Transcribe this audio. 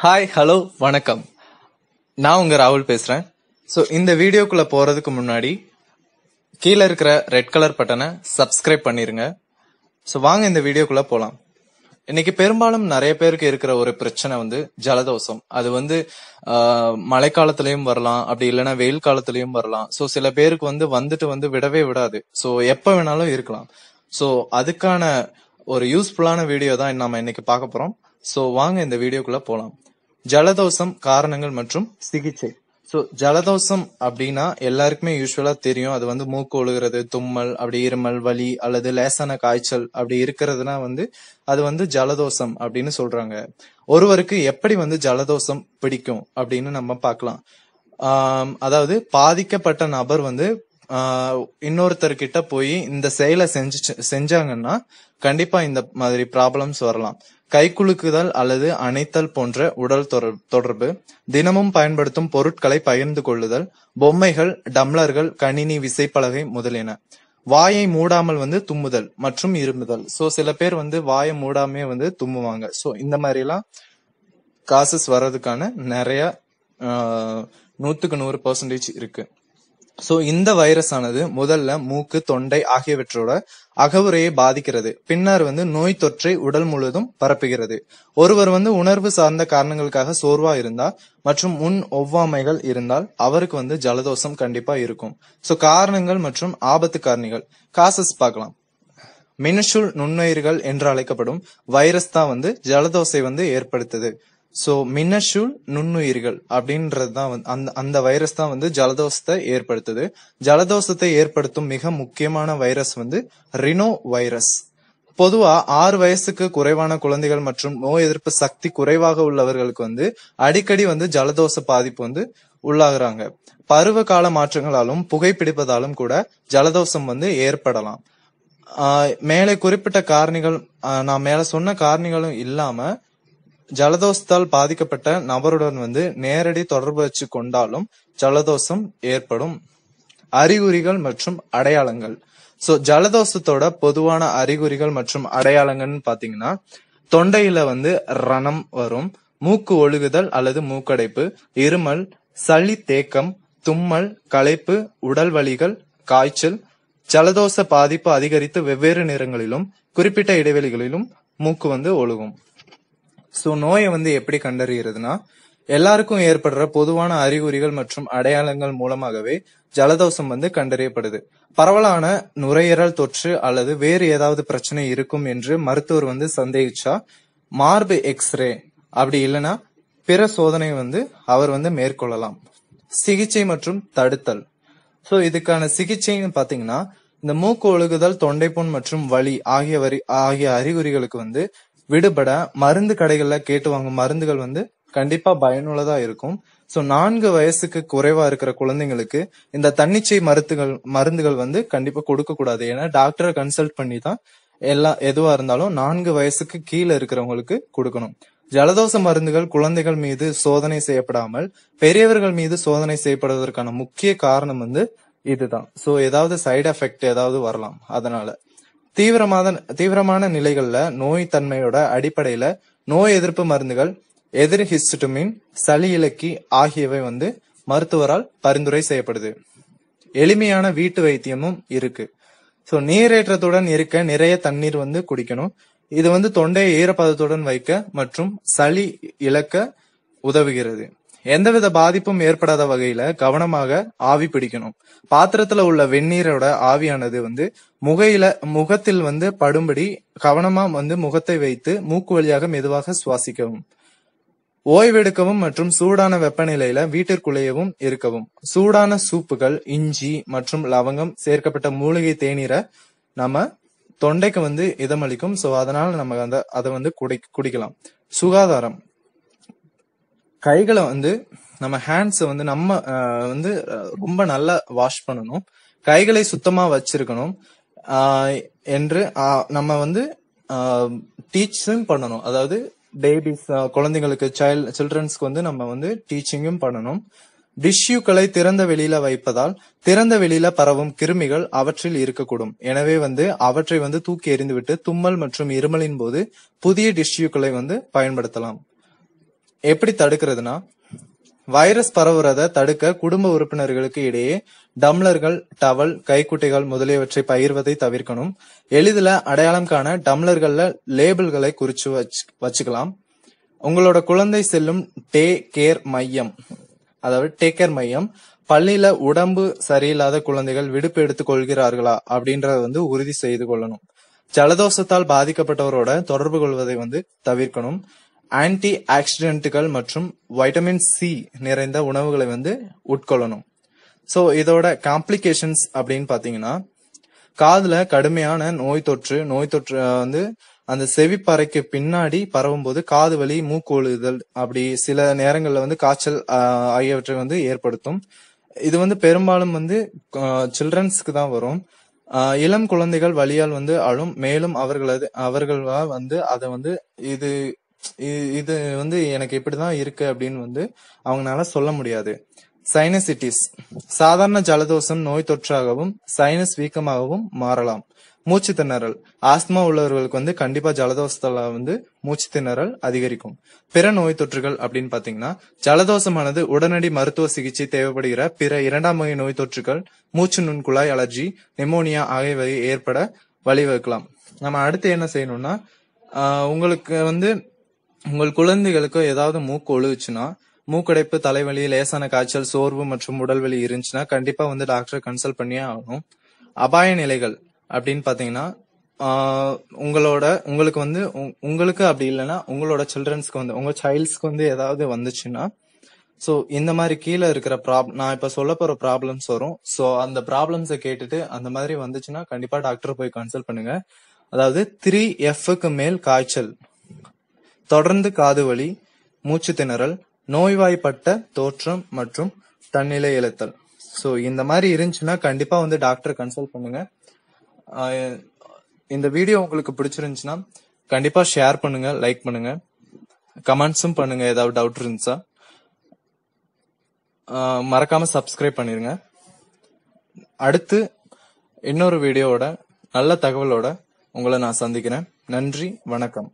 Hi hello வணக்கம் நான் உங்க ராகுல் பேசுறேன் ஸோ இந்த வீடியோக்குள்ள போறதுக்கு முன்னாடி கீழே இருக்கிற ரெட் கலர் பட்டனை சப்ஸ்கிரைப் பண்ணிருங்க ஸோ வாங்க இந்த வீடியோக்குள்ள போகலாம் இன்னைக்கு பெரும்பாலும் நிறைய பேருக்கு இருக்கிற ஒரு பிரச்சனை வந்து ஜலதோஷம் அது வந்து மழைக்காலத்திலையும் வரலாம் அப்படி இல்லைன்னா வெயில் காலத்திலையும் வரலாம் ஸோ சில பேருக்கு வந்து வந்துட்டு வந்து விடவே விடாது ஸோ எப்போ வேணாலும் இருக்கலாம் ஸோ அதுக்கான ஒரு யூஸ்ஃபுல்லான வீடியோ தான் நம்ம இன்னைக்கு பார்க்க போறோம் ஸோ வாங்க இந்த வீடியோக்குள்ள போகலாம் ஜலதோஷம் காரணங்கள் மற்றும் சிகிச்சை ஸோ ஜலதோஷம் அப்படின்னா எல்லாருக்குமே யூஸ்வலா தெரியும் அது வந்து மூக்கு ஒழுகிறது தும்மல் அப்படி இருமல் வலி அல்லது லேசான காய்ச்சல் அப்படி இருக்கிறதுனா வந்து அது வந்து ஜலதோஷம் அப்படின்னு சொல்றாங்க ஒருவருக்கு எப்படி வந்து ஜலதோஷம் பிடிக்கும் அப்படின்னு நம்ம பார்க்கலாம் அதாவது பாதிக்கப்பட்ட நபர் வந்து இன்னொருத்தர்கிட்ட போய் இந்த செயலை செஞ்சு செஞ்சாங்கன்னா கண்டிப்பா இந்த மாதிரி ப்ராப்ளம்ஸ் வரலாம் கைகுலுக்குதல் அல்லது அணைத்தல் போன்ற உடல் தொடர்பு, தினமும் பயன்படுத்தும் பொருட்களை பகிர்ந்து கொள்ளுதல், பொம்மைகள், டம்ளர்கள், கணினி விசைப்பலகை முதலியன. வாயை மூடாமல் வந்து தும்முதல் மற்றும் இருமுதல். சோ சில பேர் வந்து வாயை மூடாமே வந்து தும்முவாங்க. சோ இந்த மாதிரி எல்லாம் காசஸ் வர்றதுக்கான நிறைய நூத்துக்கு நூறு பர்சன்டேஜ் இருக்கு சோ இந்த வைரஸ் ஆனது முதல்ல மூக்கு தொண்டை ஆகியவற்றோட அகவுரையை பாதிக்கிறது பின்னர் வந்து நோய் தொற்றை உடல் முழுவதும் பரப்புகிறது ஒருவர் வந்து உணர்வு சார்ந்த காரணங்களுக்காக சோர்வா இருந்தா மற்றும் முன் ஒவ்வாமைகள் இருந்தால் அவருக்கு வந்து ஜலதோஷம் கண்டிப்பா இருக்கும் சோ காரணங்கள் மற்றும் ஆபத்து காரணிகள் காசஸ் பார்க்கலாம் மினசுல் நுண்ணுயிர்கள் என்று அழைக்கப்படும் வைரஸ் தான் வந்து ஜலதோஷை வந்து ஏற்படுத்துது ஸோ மின்னஷுல் நுண்ணுயிர்கள் அப்படின்றது தான் வந்து அந்த அந்த வைரஸ் தான் வந்து ஜலதோஷத்தை ஏற்படுத்துது ஜலதோஷத்தை ஏற்படுத்தும் மிக முக்கியமான வைரஸ் வந்து ரினோ வைரஸ் பொதுவா ஆறு வயசுக்கு குறைவான குழந்தைகள் மற்றும் நோய் எதிர்ப்பு சக்தி குறைவாக உள்ளவர்களுக்கு வந்து அடிக்கடி வந்து ஜலதோஷ பாதிப்பு வந்து உள்ளாகிறாங்க பருவ கால மாற்றங்களாலும் புகைப்பிடிப்பதாலும் கூட ஜலதோஷம் வந்து ஏற்படலாம் மேலே குறிப்பிட்ட காரணிகள் நான் மேல சொன்ன காரணிகளும் இல்லாம ஜலதோஷத்தால் பாதிக்கப்பட்ட நபருடன் வந்து நேரடி தொடர்பு வச்சு கொண்டாலும் ஜலதோஷம் ஏற்படும் அறிகுறிகள் மற்றும் அடையாளங்கள் சோ ஜலதோஷத்தோட பொதுவான அறிகுறிகள் மற்றும் அடையாளங்கள்னு பாத்தீங்கன்னா தொண்டையில வந்து ரணம் வரும் மூக்கு ஒழுகுதல் அல்லது மூக்கடைப்பு இருமல் சளி தேக்கம் தும்மல் களைப்பு உடல் வலிகள் காய்ச்சல் ஜலதோஷ பாதிப்பு அதிகரித்து வெவ்வேறு நிறங்களிலும் குறிப்பிட்ட இடைவெளிகளிலும் மூக்கு வந்து ஒழுகும் ஸோ நோயை வந்து எப்படி கண்டறியறதுனா எல்லாருக்கும் ஏற்படுற பொதுவான அறிகுறிகள் மற்றும் அடையாளங்கள் மூலமாகவே ஜலதோஷம் வந்து கண்டறியப்படுது பரவலான நுரையீரல் தொற்று அல்லது வேறு ஏதாவது பிரச்சனை இருக்கும் என்று மருத்துவர் வந்து சந்தேகிச்சா மார்பு எக்ஸ்ரே அப்படி இல்லைன்னா பிற சோதனை வந்து அவர் வந்து மேற்கொள்ளலாம் சிகிச்சை மற்றும் தடுத்தல் ஸோ இதுக்கான சிகிச்சைன்னு பார்த்தீங்கன்னா இந்த மூக்கு ஒழுகுதல் தொண்டைப்புண் மற்றும் வலி ஆகிய வரி ஆகிய அறிகுறிகளுக்கு வந்து விடுபட மருந்து கடைகள்ல கேட்டு வாங்கும் மருந்துகள் வந்து கண்டிப்பா பயனுள்ளதா இருக்கும் ஸோ நான்கு வயசுக்கு குறைவா இருக்கிற குழந்தைங்களுக்கு இந்த தன்னிச்சை மருத்துகள் மருந்துகள் வந்து கண்டிப்பா கொடுக்க கூடாது ஏன்னா டாக்டரை கன்சல்ட் பண்ணி தான் எல்லாம் எதுவா இருந்தாலும் நான்கு வயசுக்கு கீழே இருக்கிறவங்களுக்கு கொடுக்கணும் ஜலதோஷ மருந்துகள் குழந்தைகள் மீது சோதனை செய்யப்படாமல் பெரியவர்கள் மீது சோதனை செய்யப்படுவதற்கான முக்கிய காரணம் வந்து இதுதான் சோ ஏதாவது சைடு எஃபெக்ட் ஏதாவது வரலாம் அதனால தீவிரமான தீவிரமான நிலைகள்ல நோய் தன்மையோட அடிப்படையில நோய் எதிர்ப்பு மருந்துகள் எதிர் ஹிஸ்டமின் சளி இலக்கி ஆகியவை வந்து மருத்துவரால் பரிந்துரை செய்யப்படுது எளிமையான வீட்டு வைத்தியமும் இருக்கு ஸோ நீரேற்றத்துடன் இருக்க நிறைய தண்ணீர் வந்து குடிக்கணும் இது வந்து தொண்டையை ஈரப்பதத்துடன் வைக்க மற்றும் சளி இழக்க உதவுகிறது எந்தவித பாதிப்பும் ஏற்படாத வகையில கவனமாக ஆவி பிடிக்கணும் பாத்திரத்துல உள்ள வெந்நீரோட ஆவியானது வந்து முகையில முகத்தில் வந்து படும்படி கவனமா வந்து முகத்தை வைத்து மூக்கு வழியாக மெதுவாக சுவாசிக்கவும் ஓய்வெடுக்கவும் மற்றும் சூடான வெப்பநிலையில வீட்டிற்குள்ளேயவும் இருக்கவும் சூடான சூப்புகள் இஞ்சி மற்றும் லவங்கம் சேர்க்கப்பட்ட மூலிகை தேநீரை நம்ம தொண்டைக்கு வந்து இதமளிக்கும் ஸோ அதனால நம்ம அந்த அதை வந்து குடி குடிக்கலாம் சுகாதாரம் கைகளை வந்து நம்ம ஹேண்ட்ஸை வந்து நம்ம வந்து ரொம்ப நல்லா வாஷ் பண்ணணும் கைகளை சுத்தமா வச்சிருக்கணும் என்று நம்ம வந்து டீச்சும் பண்ணணும் அதாவது பேபிஸ் குழந்தைங்களுக்கு சைல்ட் சில்ட்ரன்ஸ்க்கு வந்து நம்ம வந்து டீச்சிங்கும் பண்ணணும் டிஷ்யூக்களை திறந்த வெளியில வைப்பதால் திறந்த வெளியில பரவும் கிருமிகள் அவற்றில் இருக்கக்கூடும் எனவே வந்து அவற்றை வந்து தூக்கி எறிந்துவிட்டு தும்மல் மற்றும் இருமலின் போது புதிய டிஷ்யூக்களை வந்து பயன்படுத்தலாம் எப்படி தடுக்கிறதுனா வைரஸ் பரவுறத தடுக்க குடும்ப உறுப்பினர்களுக்கு இடையே டம்ளர்கள் டவல் கைக்குட்டைகள் முதலியவற்றை பகிர்வதை தவிர்க்கணும் எளிதில் அடையாளம் காண டம்ளர்கள்ல லேபிள்களை குறிச்சு வச்சு வச்சுக்கலாம் உங்களோட குழந்தை செல்லும் டே கேர் மையம் அதாவது டே கேர் மையம் பள்ளியில உடம்பு சரியில்லாத குழந்தைகள் விடுப்பு எடுத்துக் கொள்கிறார்களா அப்படின்றத வந்து உறுதி செய்து கொள்ளணும் ஜலதோஷத்தால் பாதிக்கப்பட்டவரோட தொடர்பு கொள்வதை வந்து தவிர்க்கணும் ஆன்டி ஆக்சிடென்ட்டுகள் மற்றும் வைட்டமின் சி நிறைந்த உணவுகளை வந்து உட்கொள்ளணும் ஸோ இதோட காம்ப்ளிகேஷன்ஸ் அப்படின்னு பார்த்தீங்கன்னா காதில் கடுமையான நோய் தொற்று நோய் தொற்று வந்து அந்த செவிப்பறைக்கு பின்னாடி பரவும்போது காது வலி மூக்கொழுதல் அப்படி சில நேரங்களில் வந்து காய்ச்சல் ஆகியவற்றை வந்து ஏற்படுத்தும் இது வந்து பெரும்பாலும் வந்து சில்ட்ரன்ஸ்க்கு தான் வரும் இளம் குழந்தைகள் வழியால் வந்து அழும் மேலும் அவர்களது அவர்களா வந்து அதை வந்து இது இது வந்து எனக்கு இப்படிதான் இருக்கு அப்படின்னு வந்து அவங்களால சொல்ல முடியாது சைனசிட்டிஸ் சாதாரண ஜலதோஷம் நோய் தொற்றாகவும் சைனஸ் வீக்கமாகவும் மாறலாம் மூச்சு திணறல் ஆஸ்துமா உள்ளவர்களுக்கு வந்து கண்டிப்பா ஜலதோஷத்துல வந்து மூச்சு திணறல் அதிகரிக்கும் பிற நோய் தொற்றுகள் அப்படின்னு பாத்தீங்கன்னா ஜலதோஷமானது உடனடி மருத்துவ சிகிச்சை தேவைப்படுகிற பிற இரண்டாம் வகை நோய் தொற்றுகள் மூச்சு நுண்குழாய் அலர்ஜி நிமோனியா ஆகியவை ஏற்பட வழிவகுக்கலாம் நம்ம அடுத்து என்ன செய்யணும்னா உங்களுக்கு வந்து உங்கள் குழந்தைகளுக்கு ஏதாவது மூக்கு ஒழுச்சுன்னா மூக்கடைப்பு தலைவலி லேசான காய்ச்சல் சோர்வு மற்றும் உடல் வலி இருந்துச்சுன்னா கண்டிப்பா வந்து டாக்டர் கன்சல்ட் பண்ணியே ஆகணும் அபாய நிலைகள் அப்படின்னு பாத்தீங்கன்னா உங்களோட உங்களுக்கு வந்து உங்களுக்கு அப்படி இல்லைன்னா உங்களோட சில்ட்ரன்ஸ்க்கு வந்து உங்க சைல்ட்ஸ்க்கு வந்து ஏதாவது வந்துச்சுன்னா ஸோ இந்த மாதிரி கீழே இருக்கிற ப்ராப் நான் இப்போ சொல்ல போற ப்ராப்ளம்ஸ் வரும் ஸோ அந்த ப்ராப்ளம்ஸை கேட்டுட்டு அந்த மாதிரி வந்துச்சுன்னா கண்டிப்பா டாக்டர் போய் கன்சல்ட் பண்ணுங்க அதாவது த்ரீ எஃப்க்கு மேல் காய்ச்சல் தொடர்ந்து காது வலி மூச்சு திணறல், நோய்வாய்ப்பட்ட தோற்றம் மற்றும் தன்னிலை இழத்தல் ஸோ இந்த மாதிரி இருந்துச்சுன்னா கண்டிப்பா வந்து டாக்டரை கன்சல்ட் பண்ணுங்க இந்த வீடியோ உங்களுக்கு பிடிச்சிருந்துச்சுன்னா கண்டிப்பா ஷேர் பண்ணுங்க லைக் பண்ணுங்க கமெண்ட்ஸும் பண்ணுங்க ஏதாவது டவுட் இருந்துச்சா மறக்காம சப்ஸ்கிரைப் பண்ணிருங்க அடுத்து இன்னொரு வீடியோவோட நல்ல தகவலோட உங்களை நான் சந்திக்கிறேன் நன்றி வணக்கம்